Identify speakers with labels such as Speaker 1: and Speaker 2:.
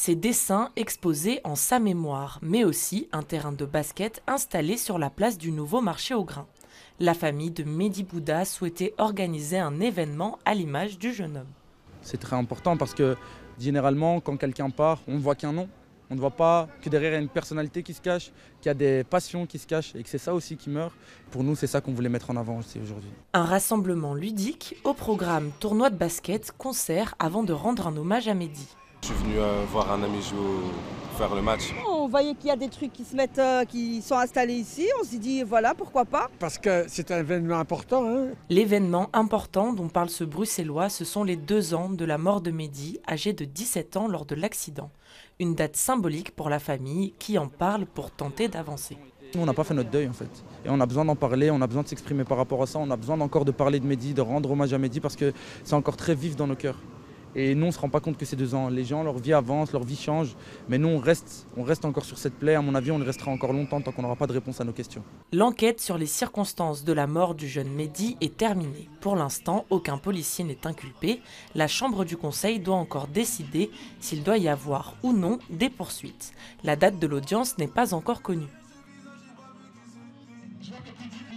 Speaker 1: ses dessins exposés en sa mémoire, mais aussi un terrain de basket installé sur la place du nouveau marché au grain. La famille de Mehdi Bouddha souhaitait organiser un événement à l'image du jeune homme.
Speaker 2: C'est très important parce que généralement, quand quelqu'un part, on ne voit qu'un nom. On ne voit pas que derrière il y a une personnalité qui se cache, qu'il y a des passions qui se cachent et que c'est ça aussi qui meurt. Pour nous, c'est ça qu'on voulait mettre en avant aussi aujourd'hui.
Speaker 1: Un rassemblement ludique au programme tournoi de basket, concert avant de rendre un hommage à Mehdi.
Speaker 2: Je suis venu euh, voir un ami jouer, faire le match.
Speaker 1: On voyait qu'il y a des trucs qui se mettent, euh, qui sont installés ici. On s'est dit, voilà, pourquoi pas Parce que c'est un événement important. Hein. L'événement important dont parle ce Bruxellois, ce sont les deux ans de la mort de Mehdi, âgé de 17 ans lors de l'accident. Une date symbolique pour la famille qui en parle pour tenter d'avancer. on n'a pas
Speaker 2: fait notre deuil en fait. Et on a besoin d'en parler, on a besoin de s'exprimer par rapport à ça, on a besoin encore de parler de Mehdi, de rendre hommage à Mehdi parce que c'est encore très vif dans nos cœurs. Et nous, on ne se rend pas compte que c'est deux ans. Les gens, leur vie avance, leur vie change. Mais nous, on reste, on reste encore sur cette plaie. À mon avis, on le restera encore longtemps tant qu'on n'aura pas de réponse à nos
Speaker 1: questions. L'enquête sur les circonstances de la mort du jeune Mehdi est terminée. Pour l'instant, aucun policier n'est inculpé. La Chambre du Conseil doit encore décider s'il doit y avoir ou non des poursuites. La date de l'audience n'est pas encore connue.